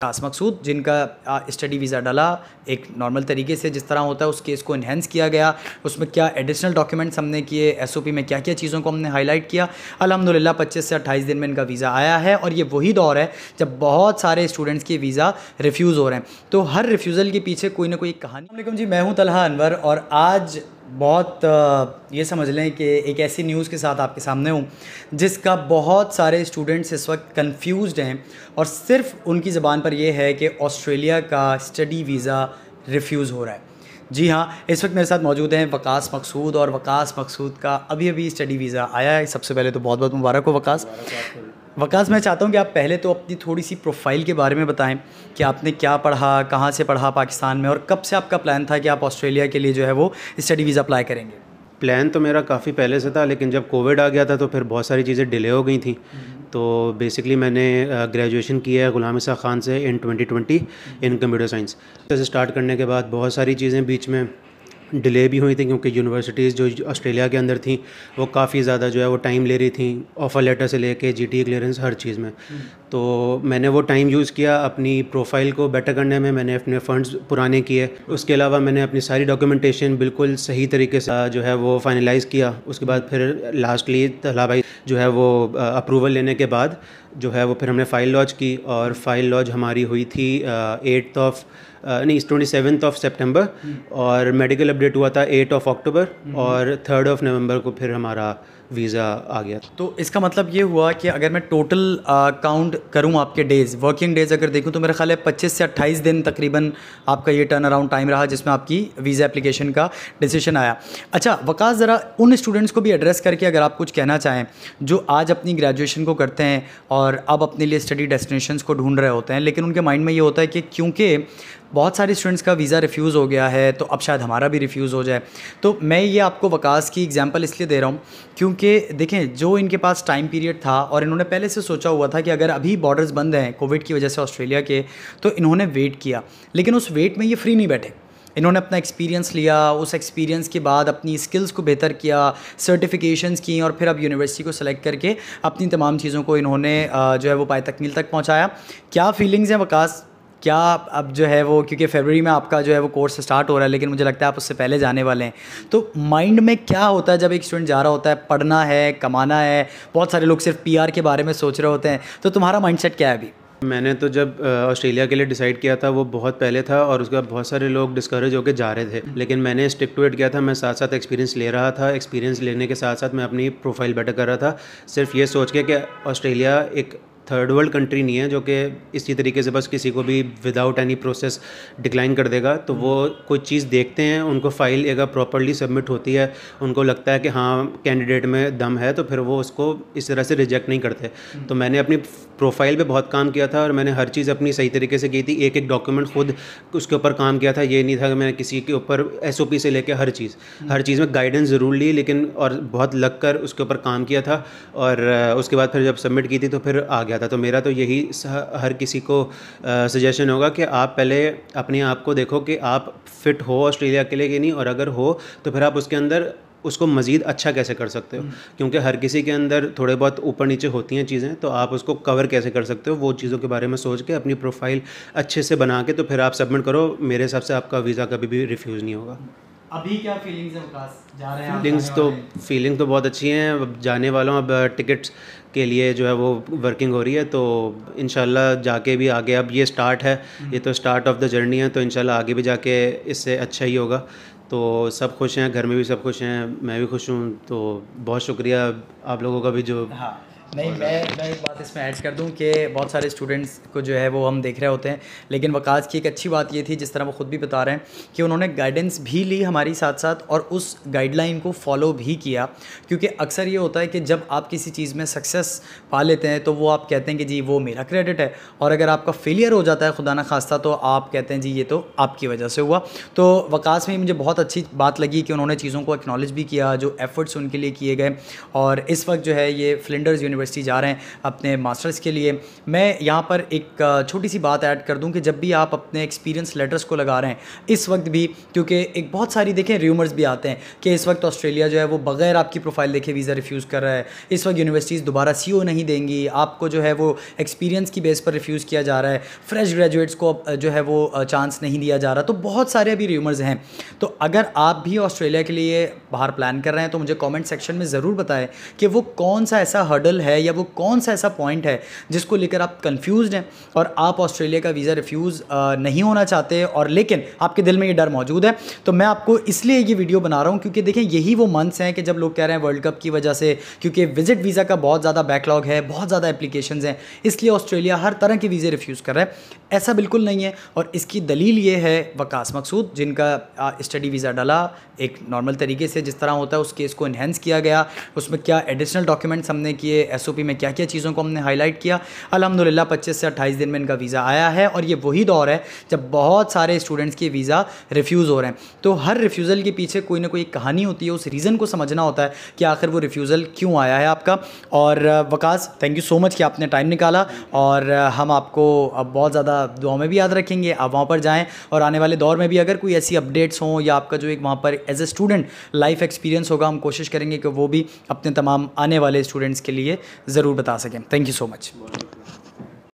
कास मकसूद जिनका study visa डाला एक नॉर्मल तरीके से जिस तरह होता है उस केस को इन्हेंस किया गया उसमें क्या एडिशनल डॉक्यूमेंट्स हमने किए पी में क्या क्या चीज़ों को हमने हाईलाइट किया अलहमदिल्ला पच्चीस से अट्ठाईस दिन में इनका वीज़ा आया है और ये वही दौर है जब बहुत सारे स्टूडेंट्स के वीज़ा रिफ्यूज़ हो रहे हैं तो हर रिफ्यूज़ल के पीछे कोई ना कोई कहानी जी मैं हूँ तलहा अनवर और आज बहुत ये समझ लें कि एक ऐसी न्यूज़ के साथ आपके सामने हूँ जिसका बहुत सारे स्टूडेंट्स इस वक्त कंफ्यूज हैं और सिर्फ उनकी ज़बान पर यह है कि ऑस्ट्रेलिया का स्टडी वीज़ा रिफ्यूज़ हो रहा है जी हाँ इस वक्त मेरे साथ मौजूद हैं वकास मकसूद और वकास मकसूद का अभी अभी स्टडी वीज़ा आया है सबसे पहले तो बहुत बहुत मुबारक हो वकास वकास मैं चाहता हूँ कि आप पहले तो अपनी थोड़ी सी प्रोफाइल के बारे में बताएं कि आपने क्या पढ़ा कहाँ से पढ़ा पाकिस्तान में और कब से आपका प्लान था कि आप ऑस्ट्रेलिया के लिए जो है वो स्टडी वीज़ा अप्लाई करेंगे प्लान तो मेरा काफ़ी पहले से था लेकिन जब कोविड आ गया था तो फिर बहुत सारी चीज़ें डिले हो गई थी हम्म। तो बेसिकली मैंने ग्रेजुएशन किया है गुलाम शाह खान से इन 2020 इन कंप्यूटर साइंस से स्टार्ट करने के बाद बहुत सारी चीज़ें बीच में डिले भी हुई थी क्योंकि यूनिवर्सिटीज़ जो ऑस्ट्रेलिया के अंदर थी वो काफ़ी ज़्यादा जो है वो टाइम ले रही थी ऑफ़र लेटर से लेके टी क्लियरेंस हर चीज़ में हम्म। तो मैंने वो टाइम यूज़ किया अपनी प्रोफाइल को बेटर करने में मैंने अपने फ़ंड्स पुराने किए उसके अलावा मैंने अपनी सारी डॉक्यूमेंटेशन बिल्कुल सही तरीके से जो है वो फाइनलाइज़ किया उसके बाद फिर लास्टली तला भाई जो है वो अप्रूवल लेने के बाद जो है वो फिर हमने फ़ाइल लॉन्च की और फाइल लॉन्च हमारी हुई थी एट्थ uh, ऑफ uh, नहीं ट्वेंटी सेवन्थ ऑफ सेप्टेम्बर और मेडिकल अपडेट हुआ था एट ऑफ अक्टूबर और थर्ड ऑफ नवंबर को फिर हमारा वीज़ा आ गया तो इसका मतलब ये हुआ कि अगर मैं टोटल काउंट करूँ आपके डेज़ वर्किंग डेज़ अगर देखूँ तो मेरा ख्याल है पच्चीस से अट्ठाईस दिन तकरीबन आपका ये टर्न अराउंड टाइम रहा जिसमें आपकी वीज़ा एप्लीकेशन का डिसीजन आया अच्छा वकास ज़रा उन स्टूडेंट्स को भी एड्रेस करके अगर आप कुछ कहना चाहें जो आज अपनी ग्रेजुएशन को करते हैं और अब अपने लिए स्टडी डेस्टिनेशन को ढूंढ रहे होते हैं लेकिन उनके माइंड में ये होता है कि क्योंकि बहुत सारे स्टूडेंट्स का वीज़ा रिफ्यूज़ हो गया है तो अब शायद हमारा भी रिफ्यूज़ हो जाए तो मैं ये आपको वकास की एग्ज़ाम्पल इसलिए दे रहा हूँ क्योंकि देखें जो इनके पास टाइम पीरियड था और इन्होंने पहले से सोचा हुआ था कि अगर अभी बॉर्डर्स बंद हैं कोविड की वजह से ऑस्ट्रेलिया के तो इन्होंने वेट किया लेकिन उस वेट में ये फ्री नहीं बैठे इन्होंने अपना एक्सपीरियंस लिया उस एक्सपीरियंस के बाद अपनी स्किल्स को बेहतर किया सर्टिफिकेशंस की और फिर अब यूनिवर्सिटी को सेलेक्ट करके अपनी तमाम चीज़ों को इन्होंने जो है वो पाए तकमील तक पहुँचाया क्या फीलिंग्स हैं वकास क्या अब जो है वो क्योंकि फरवरी में आपका जो है वो कोर्स स्टार्ट हो रहा है लेकिन मुझे लगता है आप उससे पहले जाने वाले हैं तो माइंड में क्या होता है जब एक स्टूडेंट जा रहा होता है पढ़ना है कमाना है बहुत सारे लोग सिर्फ पीआर के बारे में सोच रहे होते हैं तो तुम्हारा माइंडसेट क्या है अभी मैंने तो जब ऑस्ट्रेलिया के लिए डिसाइड किया था वो बहुत पहले था और उसके बाद बहुत सारे लोग डिस्करेज होकर जा रहे थे हम्म। लेकिन मैंने स्टिक टू इट किया था मैं साथ साथ एक्सपीरियंस ले रहा था एक्सपीरियंस लेने के साथ साथ मैं अपनी प्रोफाइल बेटर कर रहा था सिर्फ ये सोच के कि ऑस्ट्रेलिया एक थर्ड वर्ल्ड कंट्री नहीं है जो कि इसी तरीके से बस किसी को भी विदाउट एनी प्रोसेस डिक्लाइन कर देगा तो वो कोई चीज़ देखते हैं उनको फाइल अगर प्रॉपरली सबमिट होती है उनको लगता है कि हाँ कैंडिडेट में दम है तो फिर वो उसको इस तरह से रिजेक्ट नहीं करते तो मैंने अपनी प्रोफाइल पे बहुत काम किया था और मैंने हर चीज़ अपनी सही तरीके से की थी एक एक डॉक्यूमेंट खुद उसके ऊपर काम किया था ये नहीं था कि मैंने किसी के ऊपर एस से लेके हर चीज़ हम्म। हर चीज़ में गाइडेंस ज़रूर ली लेकिन और बहुत लग कर उसके ऊपर काम किया था और उसके बाद फिर जब सबमिट की थी तो फिर आ गया था तो मेरा तो यही हर किसी को सजेशन होगा कि आप पहले अपने आप को देखो कि आप फिट हो ऑस्ट्रेलिया के लिए कि नहीं और अगर हो तो फिर आप उसके अंदर उसको मज़ीद अच्छा कैसे कर सकते हो हम्म। क्योंकि हर किसी के अंदर थोड़े बहुत ऊपर नीचे होती हैं चीज़ें तो आप उसको कवर कैसे कर सकते हो वो चीज़ों के बारे में सोच के अपनी प्रोफाइल अच्छे से बना के तो फिर आप सबमिट करो मेरे हिसाब से आपका वीज़ा कभी भी रिफ्यूज़ नहीं होगा अभी क्या फीलिंग्स है जा रहे हैं फीलिंग्स तो फीलिंग तो बहुत अच्छी हैं अब जाने वाला हूँ अब टिकट्स के लिए जो है वो वर्किंग हो रही है तो इन जाके भी आगे अब ये स्टार्ट है हम्म। ये तो स्टार्ट ऑफ द जर्नी है तो इन आगे भी जाके इससे अच्छा ही होगा तो सब खुश हैं घर में भी सब खुश हैं मैं भी खुश हूँ तो बहुत शुक्रिया आप लोगों का भी जो हाँ नहीं मैं मैं एक बात इसमें ऐड कर दूं कि बहुत सारे स्टूडेंट्स को जो है वो हम देख रहे होते हैं लेकिन वकास की एक अच्छी बात ये थी जिस तरह वो ख़ुद भी बता रहे हैं कि उन्होंने गाइडेंस भी ली हमारी साथ साथ और उस गाइडलाइन को फॉलो भी किया क्योंकि अक्सर ये होता है कि जब आप किसी चीज़ में सक्सेस पा लेते हैं तो वो आप कहते हैं कि जी वो मेरा क्रेडिट है और अगर आपका फेलियर हो जाता है खुदा ना खास्ता तो आप कहते हैं जी ये तो आपकी वजह से हुआ तो वकास में मुझे बहुत अच्छी बात लगी कि उन्होंने चीज़ों को एक्नॉलेज भी किया जो एफ़र्ट्स उनके लिए किए गए और इस वक्त जो है ये फ्लिंडर्स यूनिट यूनिवर्सिटी जा रहे हैं अपने मास्टर्स के लिए मैं यहाँ पर एक छोटी सी बात ऐड कर दूँ कि जब भी आप अपने एक्सपीरियंस लेटर्स को लगा रहे हैं इस वक्त भी क्योंकि एक बहुत सारी देखें र्यूमर्स भी आते हैं कि इस वक्त ऑस्ट्रेलिया जो है वो बगैर आपकी प्रोफाइल देखे वीज़ा रिफ्यूज़ कर रहा है इस वक्त यूनिवर्सिटीज़ दोबारा सी नहीं देंगी आपको जो है वो एक्सपीरियंस की बेस पर रिफ्यूज़ किया जा रहा है फ्रेश ग्रेजुएट्स को जो है वो चांस नहीं दिया जा रहा तो बहुत सारे अभी र्यूमर्स हैं तो अगर आप भी ऑस्ट्रेलिया के लिए बाहर प्लान कर रहे हैं तो मुझे कमेंट सेक्शन में ज़रूर बताएं कि वो कौन सा ऐसा हर्डल है या वो कौन सा ऐसा पॉइंट है जिसको लेकर आप कंफ्यूज हैं और आप ऑस्ट्रेलिया का वीज़ा रिफ्यूज़ नहीं होना चाहते और लेकिन आपके दिल में ये डर मौजूद है तो मैं आपको इसलिए ये वीडियो बना रहा हूँ क्योंकि देखें यही वो मंथ्स हैं कि जब लोग कह रहे हैं वर्ल्ड कप की वजह से क्योंकि विजिट वीज़ा का बहुत ज़्यादा बैकलॉग है बहुत ज़्यादा एप्लीकेशन हैं इसलिए ऑस्ट्रेलिया हर तरह के वीज़े रिफ्यूज़ कर रहा है ऐसा बिल्कुल नहीं है और इसकी दलील ये है वकास मकसूद जिनका स्टडी वीज़ा डाला एक नॉर्मल तरीके से जिस तरह होता है उस केस को इन्हेंस किया गया उसमें क्या एडिशनल डॉक्यूमेंट्स हमने किए एस में क्या क्या चीज़ों को हमने हाईलाइट किया अलहमदिल्ला पच्चीस से अट्ठाईस दिन में इनका वीज़ा आया है और ये वही दौर है जब बहुत सारे स्टूडेंट्स के वीज़ा रिफ्यूज़ हो रहे हैं तो हर रिफ्यूज़ल के पीछे कोई ना कोई कहानी होती है उस रीज़न को समझना होता है कि आखिर वो रिफ्यूज़ल क्यों आया है आपका और Waqas thank you so much कि आपने टाइम निकाला और हम आपको अब बहुत ज़्यादा दुआ में भी याद रखेंगे आप वहाँ पर जाएँ और आने वाले दौर में भी अगर कोई ऐसी अपडेट्स हों या आपका जो एक वहाँ पर as a student life experience होगा हम कोशिश करेंगे कि वो भी अपने तमाम आने वाले स्टूडेंट्स के लिए ज़रूर बता सकें थैंक यू सो मच